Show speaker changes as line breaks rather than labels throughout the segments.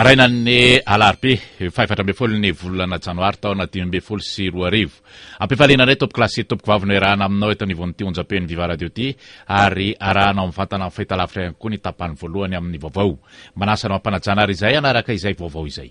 arainany alarpy faefatra ambe folo ny volnana janoary tao na dimybe folo sy roa arivo ampifalianano tompoklasi tompoky vavino oe rahana aminao etan ivonyity onja-pen'ny viva radio ty ary arahnao amin' fantana am fahitalavitra ihany koa ny tapany voalohany amin'ny vaovao manasanao ampanajana ary zay anaraka izay vaovao izay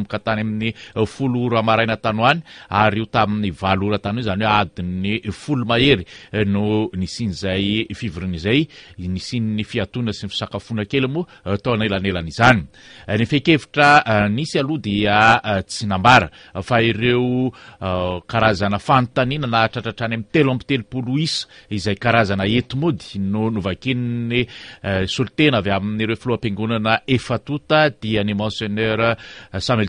mika tany amin'ny eh, foloormaraina tanoany ary o tamin'ny valoratany zany hoe adinyhyytna eh, sy ny fisakafonakelymotnreoznnnnatratratrany eh, amin'ny teloitelosayrazndynonyayamnyreolomngonnatota diany manseneur m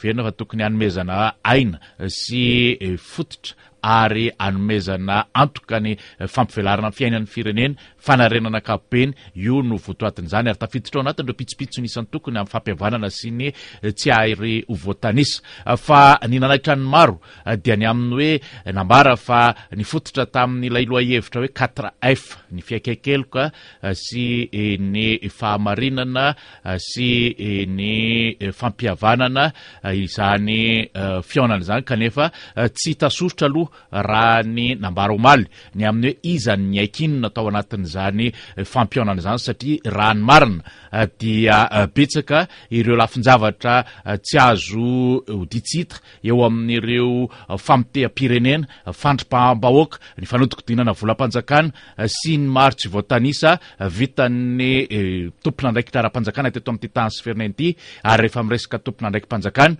ferona fa tokony hanomezana aina sy eh, fototra ary anomezana antokany eh, fampivelarina n fiainany firenena fanarenana akapobeny io no voatoatinyizany ary tafitotra ao anatiny reo pitsopitso n isan'ny tokony amin'ny fampihavanana sy ny eh, tsy airy o votanisa eh, fa ny nanaitra ny maro dia ny amin'ny hoe nambara fa ny fototra tamin'nylay lohahevitra hoe qatre if ny fiaikaikeloka sy ny fahamarinana sy ny fampiavanana izany fionana zany kanefa tsy htasorotra aloha raha ny nambarmaly ny amin'ny hoe izanny aik inona atao anatin'zany eh, fampionana zany satriaranyarinarety eh, eh, azotsit eo amin'ireo famitehapirenena fandri-paambaoaka ny fanotikodinana volam-panjakana sy nyrotsyitaytompina ndraikirapnjanatto am'ytansary eefaresakatopina ndraikypnjakan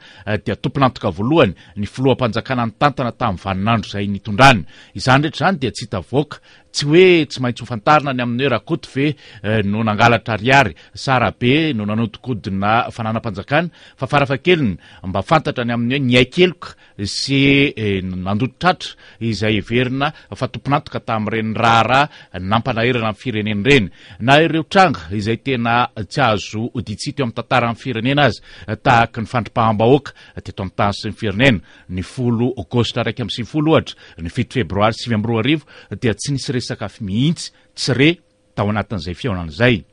dia tompinantoka voalohany ny floampanjakana ny tantana tamin'ny vanina drzay nitondranna izany nrehetry zany dia tsy hitavoaka tsy oe tsy maintsy htarina ny aminy hoeraha e eh, no nangalatra riary sarabe no nanotikodina fananam-panjakany araakenyamn hoenaikeayintopinatka tam'renyrrnapnahrina y irenenenygaytn zs teo amn ttayrnennfandripaambkao amtysy ny eh, irnennolo gstrakmysyfolo eh, ohatra nyitersmbrid tsyis sakafo mihitsy tsire tao anatin'izay fiaonan' zay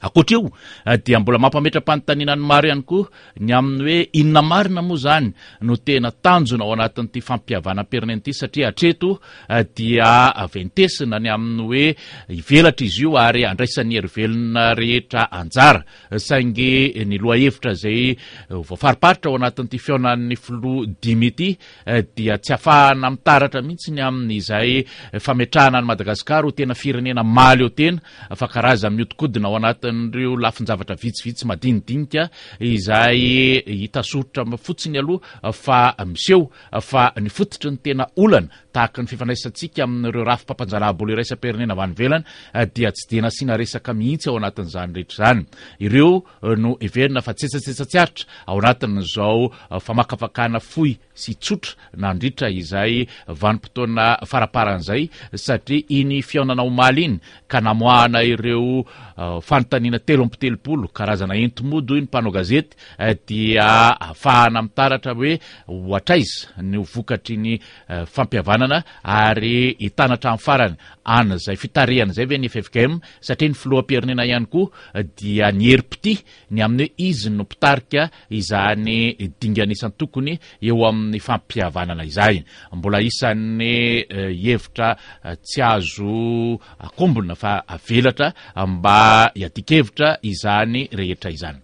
akoatra io ah, dia mbola mampametrampanontaninany maro hany koa ny aminy oe inona marina moa zany no tena tanjona ao anatinyty fampiavanampirenena ah, ah, ity satria atreto dia ventesina ny aminy oe ietraizy io arydaan'ny herieii oyitsy afahana mitaratra mihitsy ny amin'nyayrhanny madagasikar tena firenenamaly otena fakarazamiotikodina ao anatin an'reo lafi nyzavatra vitsivitsy madinidinika izay hitasorotra fotsiny aloha fa miseo fa nyfototry ny tena olana tahakanyfifanaisantsika amin'ireo rahfpampanjalahbl irasaprnena elanaty inak ihitsyatsetsatsesatsyaritra aataoakakna oy sytrarynyr iny fianana omal iny ka namoana ireo Eh, fanontanina telo ampitelopolo karazana intmodo ny mpanaogazety eh, dia ahafahana mitaratra hoe oatraiza nyvokatryny eh, fampiavanana ary itnatrain'nyfaranya'zay fitarhany zay ve nyefk satria ny floaampierinena ihany koa dia ny eripti ny amin' hoe izy nopitarika izanydinganisanytokony eo amin'ny fampiavanana izambolaisan'ny heitra tsy azo akombona fa avelatramba iatikevitra izany rehetra izany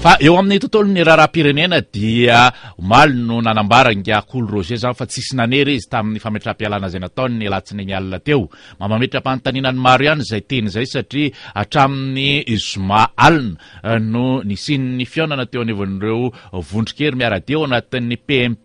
fa eo amin'ny tontolo ny raharahampirenena dia omaly no nanambaragyakolo roger zany fa tsisy nanery izy tamin'ny fametram-pialana zay natao ny alatsiny ny alina teo mamametrampanontaninany maro ihany zay teny zay satria atramin'ny zoma alina eh, no nysin'ny fiaonana teo anevan'ireo vondrikery miaradeo anatin'ny pmp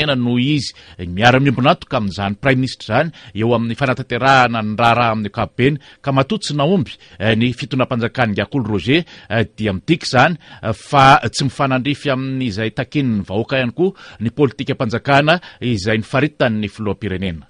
ena no izy eh, miara-miombinatoka amin'izany praime ministra zany eo amin'ny fanatanterahana ny raha raha amin'ny akapobeny ka matotsy naomby eh, ny fitonam-panjakany ngyakole roger eh, dia midiky zany fa tsy mifanandrify amin'n'izay takinyny vahoaka ihany koa ny politika mpanjakana izay nyfaritany'ny filoampirenena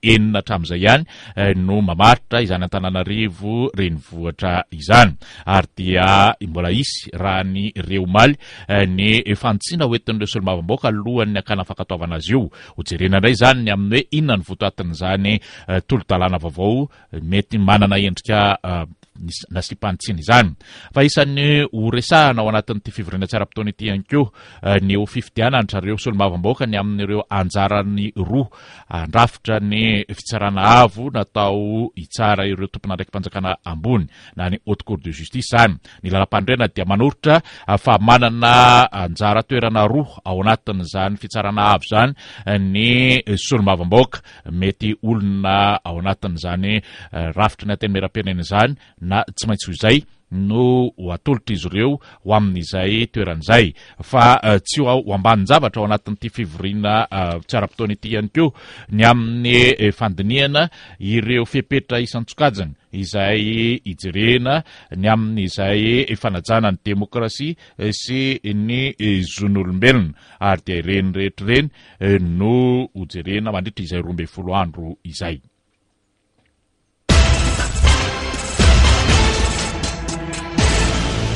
enina hatramn'izay ihany eh, no mamaritra izany an-tanàanarivo reny vohatra izany ary dia mbola isy rahany reomaly eh, ny fantsiana oentin'n'leo solomavamboaka alohany ny ankana fankatoavana azy io hojerena andray zany ny amin' hoe inona ny voatoatin' zany eh, tolodalàna vaovao mety manana endrika nasimpantsina izany fa in'yhaoanatinytyfirenatiaraptonytaoyfiiaebany eh, amin'reonyndta nyfitarna nataitsra ireo tompona andraiky mpnjakanaambonynayute cour de justicen-andtoeranaa aoanatinzany fitsaranaa zany nylbenaatzanyrafitra ny ateny mera-pinena zany na tsy maintsy ho zay no atolotra izy ireo ho amin'izay toeran'izay fa eh, tsy oa ho ambanjavatra ao anatin'n'ity fivoriana eh, tsy ara-potoana ity ihany ko ny amin'ny eh, fandiniana ireo fipetra isantsokajiny izay hijerena ny amin'izay fanajanany démokrasia sy ny zon'olombelona ary dia irenyrehetrreny no hojerehna mandritra izay roambe folo andro izay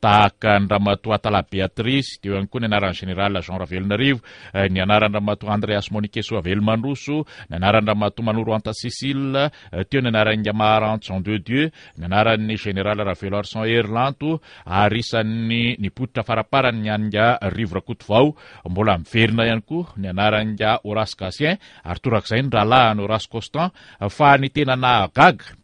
taakany ramato atla béatricy teo ay koanyanaran'nygénéralenyanaanraatara ieoenaaranraatmaoaiiteo nyanaraa mahnan eieu nyanaran'ny généralraelanrlanto arisanny npotitra faraparanyaaiaooaeinahaykoa ny anaraa orae gasien artorakzay nyralany orae costan fa ny tenana gag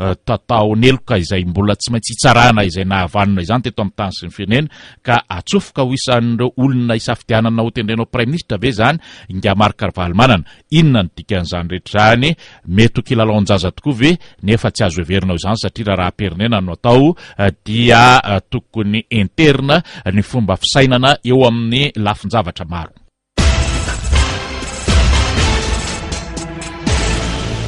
Eh, tataon'eloka izay mbola tsy maintsy hitsarana izay nahavanona izany teto amin'y tany sy ny firenena ka atsofoka ho isan'reo olona isafidianana ao tendrenao prie ministra ve zany ingamarkarvalemanana inona ny dikan'izany rehetrzany mety ho kilalaonjaza tokoa ve nefa tsy azo heverinao zany satria raha raha perinena no atao eh, dia eh, tokony interne ny fomba fisainana eo amin'ny lafinjavatra maro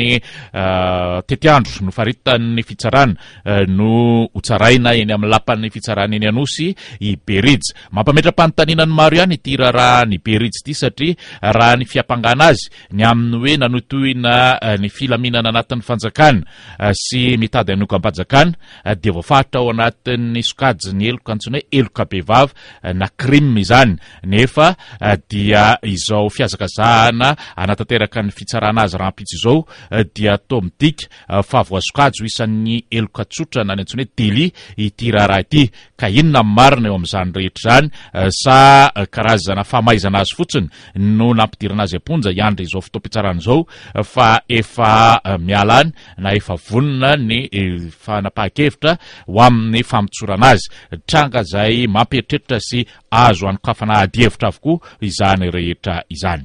y euh, tetandronofaritanny fitsaranano euh, taina eny amin'ny lapan'ny fitsaraneny aosaatna euh, ny filaminana anatin'ny fanjakana sy mtadykpatkanyelokntina oe elokbeaao fiazakazahana anatateraka ny fitsaranazy rampitso izao Eh, diatomiikfahvoazoka eh, isanny elokatsotra na any antsiny oe teli ity raha raha ity ka inona mymarina eo am'zany rehetra zany eh, sa karazanafamaizana azy fotsiny no nampidiranazyana iandra izao fotopisaranzaoa ea mialany na efa vonina ny fanapahakevitra o amin'ny famotsoranazy tranga zay mamperitreritra sy azo anykafana adyevitra avokoa izany rehetra izany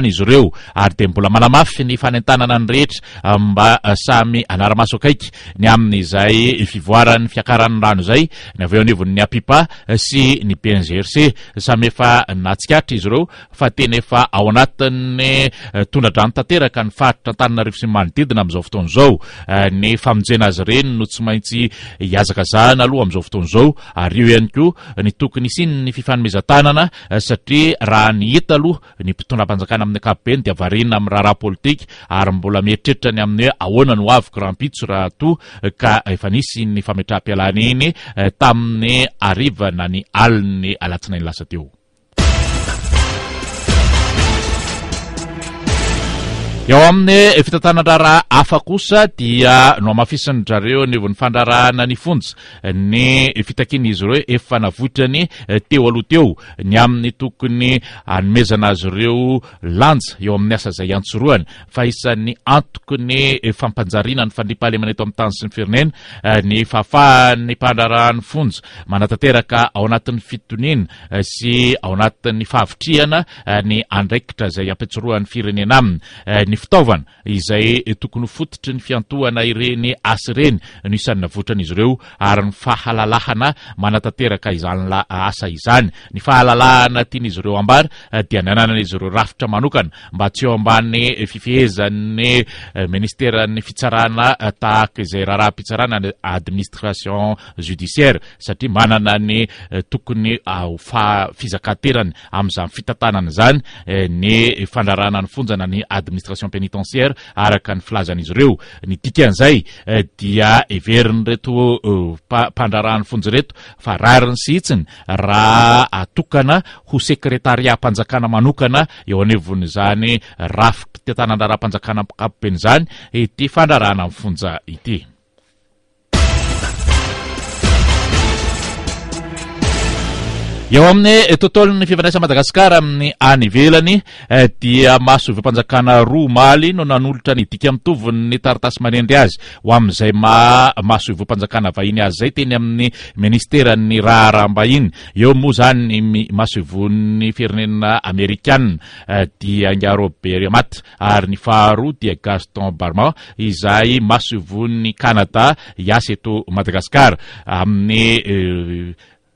nizy reo ary de mbola manamafy ny fanentanana ny rehetra ah, mba ah, samy anaramaso akaiky nyaiatikatra ah, yeotna ao anatinnytondradrantanteraka ny fatritra antanana rosymanodidina aysny fifanmezatanana satria raha nyhita aloa ny mpitondram-panjakana ny akapobeny de avarinina ami'y raharaha politike ary mbola meritreritrany amin'ny hoe ahoana no ho avy grand picso raha to ka efa nisy ny fametrahm-pialana iny eh, tamin'ny arivana ny aliny alatsinainy lasa teo eo amin'ny fitatanandraraha afa kosa dia noamafisinydrareo nyvony fandrarahana ny fonj nykiniyreoeoam'y eh, asa aoroany antoknyfmpjinanyfanipalemane eh, to ami'ny tany sy ny firnennyfaafahanny mpandrarhany onattaoanatn'y fitoninsyaoant'yfahavitrihana eh, ny andraikitrazay ampitsoroany firenena aminy ny fitaovana izay tokony fototry ny fiantohana ireny as renyniannaan'zy rearynyfhaalnamanataterakaizasa izany ny fahalalahana tian'izy reo aba da nananan'izy reo rafitra aokana mba tsy o ambany fifehezanny eh, ministerany fitsaranatahakizay eh, raharahapitsaranany administration judiciaire satria mananany eh, tokony ah, fafizakaterany am'zayfitatananzany ny fandraranany fonjanany administration pénitentiaira araka ny filazanaizy reo nidikan'izay eh, dia iveriny reto eh, pa- mpandraran'ny fonja reto fa rariny s hitsiny raha atokana ho secretaria mpanjakana manokana eo anevonyizany rafik tetanandraraha mpanjakana makapoben'izany ity fandrarana amin'yfonja ity eo amin'ny eh, totolo 'ny fifanaisan madagasikara amin'ny anyvelany eh, dia mahasovompanjakana ramaly no nanolotranydika mitovnny tartasy manendry azyoazay mmasoiomnhiny azy zay teny amin'nynymbaeooasoyeaarobearyardia eh, gaston arma izay masoivony canada ias eto madagasiara amin'ny